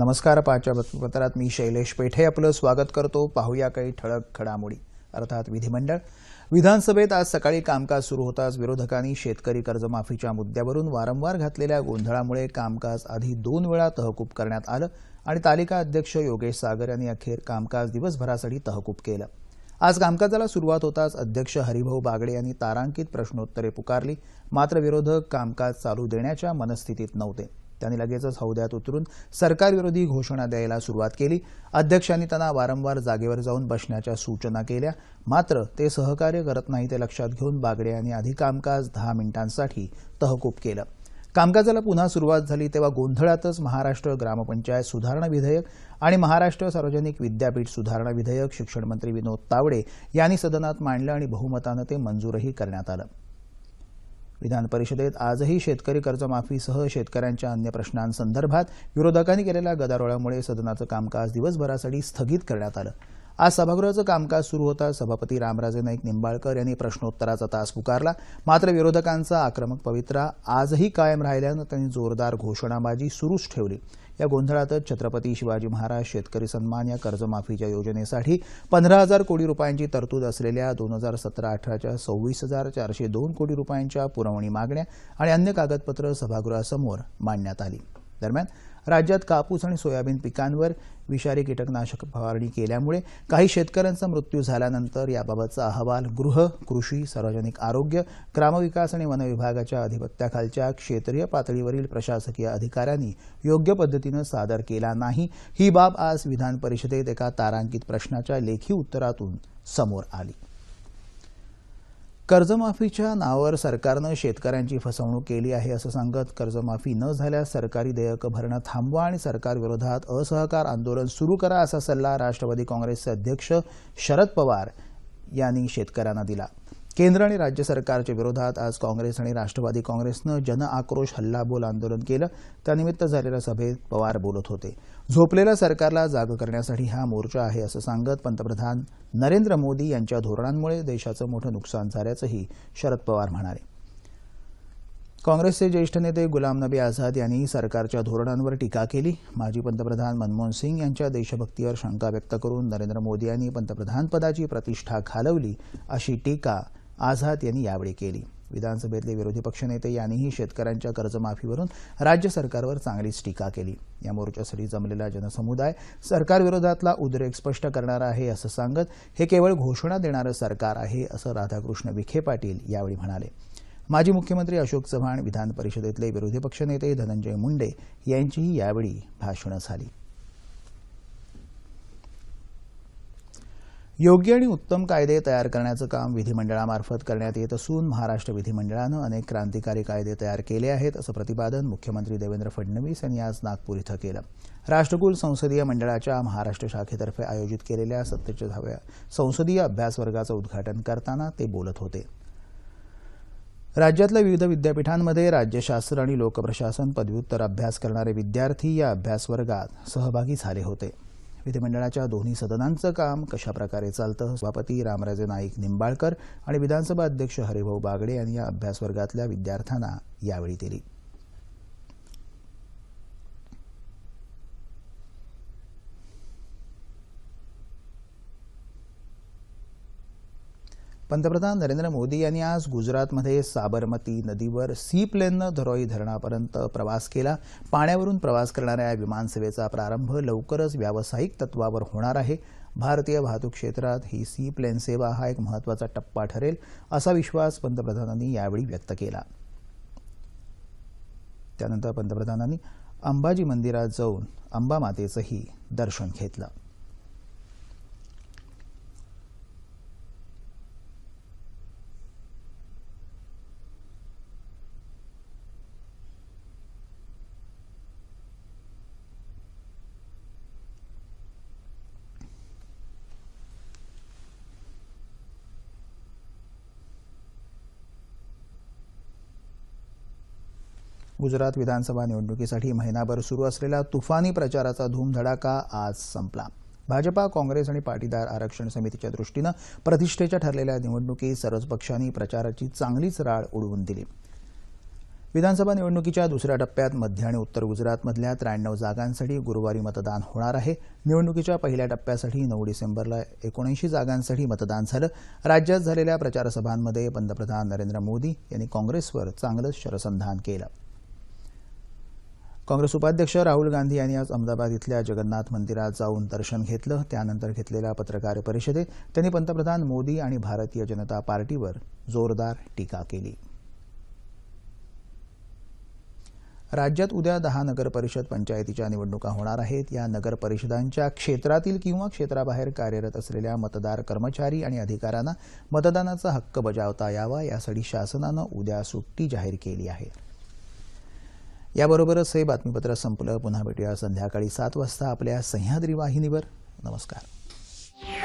नमस्कार पाचव्या पत्रात मी शैलेश पेठे आपलं स्वागत करतो पाहूया काही ठळक घडामोडी अर्थात विधिमंडळ विधानसभेत आज सकाळी कामकाज सुरू होताच विरोधकांनी शेतकरी कर्जमाफीच्या मुद्द्यावरून वारंवार घातलेल्या गोंधळामुळे कामकाज आधी दोन वेळा तहकूब करण्यात आलं आणि तालिका अध्यक्ष योगेश सागर यांनी अखेर कामकाज दिवसभरासाठी तहकूब केलं आज कामकाजाला सुरुवात होताच अध्यक्ष हरिभाऊ बागडे यांनी तारांकित प्रश्नोत्तरे पुकारली मात्र विरोधक कामकाज चालू देण्याच्या मनस्थितीत नव्हते त्यांनी लगेचच हौद्यात उतरून सरकारविरोधी घोषणा द्यायला सुरुवात केली अध्यक्षांनी त्यांना वारंवार जागेवर जाऊन बसण्याच्या सूचना केल्या मात्र ते सहकार्य करत नाही ते लक्षात घेऊन बागडे यांनी आधी कामकाज दहा मिनिटांसाठी तहकूब केलं कामकाजाला पुन्हा सुरुवात झाली तेव्हा गोंधळातच महाराष्ट्र ग्रामपंचायत सुधारणा विधेयक आणि महाराष्ट्र सार्वजनिक विद्यापीठ सुधारणा विधेयक शिक्षणमंत्री विनोद तावडे यांनी सदनात मांडलं आणि बहुमतानं ते मंजूरही करण्यात आलं विधान परिषदेत आजही शेतकरी कर्जमाफीसह शेतकऱ्यांच्या अन्य प्रश्नांसंदर्भात विरोधकांनी केलेल्या गदारोळामुळे सदनाचं कामकाज दिवसभरासाठी स्थगित करण्यात आलं आज सभागृहाचं कामकाज सुरू होता सभापती रामराजे नाईक निंबाळकर यांनी प्रश्नोत्तराचा तास पुकारला मात्र विरोधकांचा आक्रमक पवित्रा आजही कायम राहिल्यानं त्यांनी जोरदार घोषणाबाजी सुरूच ठेवली या गोंधळातच छत्रपती शिवाजी महाराज शेतकरी सन्मान या कर्जमाफीच्या योजनेसाठी पंधरा हजार कोटी रुपयांची तरतूद असलेल्या दोन हजार सतरा अठराच्या सव्वीस हजार चारशे दोन कोटी रुपयांच्या पुरवणी मागण्या आणि अन्य कागदपत्र सभागृहासमोर मांडण्यात आली दरम्यान राज्यात कापूस आणि सोयाबीन पिकांवर विषारी कीटकनाशक फवारणी केल्यामुळे काही शेतकऱ्यांचा मृत्यू झाल्यानंतर याबाबतचा अहवाल गृह कृषी सार्वजनिक आरोग्य ग्रामविकास आणि वनविभागाच्या अधिपत्याखालच्या क्षेत्रीय पातळीवरील प्रशासकीय अधिकाऱ्यांनी योग्य पद्धतीनं सादर केला नाही ही बाब आज विधान परिषदेत एका तारांकित प्रश्नाच्या लेखी उत्तरातून समोर आली कर्जमाफीच्या नावावर सरकारनं शेतकऱ्यांची फसवणूक केली आहे असं सांगत कर्जमाफी न झाल्यास सरकारी देयकं भरणं थांबवा आणि सरकारविरोधात असहकार आंदोलन सुरू करा असा सल्ला राष्ट्रवादी काँग्रेसचे अध्यक्ष शरद पवार यांनी शेतकऱ्यांना दिला केंद्र आणि राज्य सरकारच्या विरोधात आज काँग्रेस आणि राष्ट्रवादी काँग्रेसनं जनआक्रोश हल्लाबोल आंदोलन केलं त्यानिमित्त झालेल्या सभेत पवार बोलत होते झोपलेल्या सरकारला जाग करण्यासाठी हा मोर्चा आहे असं सांगत पंतप्रधान नरेंद्र मोदी यांच्या धोरणांमुळे देशाचं मोठं नुकसान झाल्याचंही शरद पवार म्हणाले काँग्रेसचे ज्येष्ठ नेते गुलाम नबी आझाद यांनी सरकारच्या धोरणांवर टीका केली माजी पंतप्रधान मनमोहन सिंग यांच्या देशभक्तीवर शंका व्यक्त करून नरेंद्र मोदी यांनी पंतप्रधानपदाची प्रतिष्ठा घालवली अशी टीका आझाद यांनी यावेळी केली विधानसभेतले विरोधी पक्षनेते यांनीही शेतकऱ्यांच्या कर्जमाफीवरून राज्य सरकारवर चांगलीच टीका केली या मोर्चासाठी जमलेला जनसमुदाय सरकारविरोधातला उद्रेक स्पष्ट करणार आहे असं सांगत हे केवळ घोषणा देणारं सरकार आहे असं राधाकृष्ण विखे पाटील यावेळी म्हणाले माजी मुख्यमंत्री अशोक चव्हाण विधान विरोधी पक्षनेते धनंजय मुंडे यांचीही यावेळी भाषणं झाली योग्य आणि उत्तम कायदे तयार करण्याचं काम विधिमंडळामार्फत करण्यात येत असून महाराष्ट्र विधिमंडळानं अनेक क्रांतिकारी कायदे तयार केले आहेत असं प्रतिपादन मुख्यमंत्री देवेंद्र फडणवीस यांनी आज नागपूर इथं केलं राष्ट्रकुल संसदीय मंडळाच्या महाराष्ट्र शाखेतर्फे आयोजित केलेल्या सत्तेचाळीसाव्या संसदीय अभ्यास वर्गाचं उद्घाटन करताना ते बोलत होते राज्यातल्या विविध विद्यापीठांमध्ये राज्यशास्त्र आणि लोकप्रशासन पदव्युत्तर अभ्यास करणारे विद्यार्थी या अभ्यास वर्गात सहभागी झाले होते विधिमंडळाच्या दोन्ही सदनांचं काम कशाप्रकारे चालतं सभापती रामराजे नाईक निंबाळकर आणि विधानसभा अध्यक्ष हरिभाऊ बागडे यांनी या अभ्यासवर्गातल्या विद्यार्थ्यांना यावेळी दिली पंतप्रधान नरेंद्र मोदी यांनी आज गुजरातमध्ये साबरमती नदीवर सी प्लेननं धरोई धरणापर्यंत प्रवास केला पाण्यावरून प्रवास करणाऱ्या या विमानसेवेचा प्रारंभ लवकरच व्यावसायिक तत्वावर होणार आहे भारतीय वाहतूक क्षेत्रात ही सी प्लेन सेवा हा एक महत्त्वाचा टप्पा ठरेल असा विश्वास पंतप्रधानांनी यावेळी व्यक्त केला त्यानंतर पंतप्रधानांनी अंबाजी मंदिरात जाऊन अंबामातेचंही दर्शन घेतलं गुजरात विधानसभा निवडणुकीसाठी महिनाभर सुरू असलेला तुफानी प्रचाराचा धूमधडाका आज संपला भाजपा काँग्रेस आणि पाटीदार आरक्षण समितीच्या दृष्टीनं प्रतिष्ठेच्या ठरलेल्या निवडणुकीत सर्वच पक्षांनी प्रचाराची चांगलीच राळ उडवून दिली विधानसभा निवडणुकीच्या दुसऱ्या टप्प्यात मध्य आणि उत्तर गुजरातमधल्या त्र्याण्णव जागांसाठी गुरुवारी मतदान होणार आहे निवडणुकीच्या पहिल्या टप्प्यासाठी नऊ डिसेंबरला एकोणऐंशी जागांसाठी मतदान झालं राज्यात झालेल्या प्रचारसभांमध्ये पंतप्रधान नरेंद्र मोदी यांनी काँग्रेसवर चांगलंच शरसंधान केलं काँग्रेस उपाध्यक्ष राहुल गांधी यांनी आज अहमदाबाद इथल्या जगन्नाथ मंदिरात जाऊन दर्शन घेतलं त्यानंतर घेतलेल्या पत्रकार परिषदेत त्यांनी पंतप्रधान मोदी आणि भारतीय जनता पार्टीवर जोरदार टीका केली राज्यात उद्या दहा नगरपरिषद पंचायतीच्या निवडणुका होणार आहेत या नगरपरिषदांच्या क्षेत्रातील किंवा क्षेत्राबाहेर कार्यरत असलेल्या मतदार कर्मचारी आणि अधिकाऱ्यांना मतदानाचा हक्क बजावता यावा यासाठी शासनानं उद्या सुट्टी जाहीर केली आहे याबरोबरच हे बातमीपत्र संपलं पुन्हा भेटूया संध्याकाळी सात वाजता आपल्या सह्याद्री वाहिनीवर नमस्कार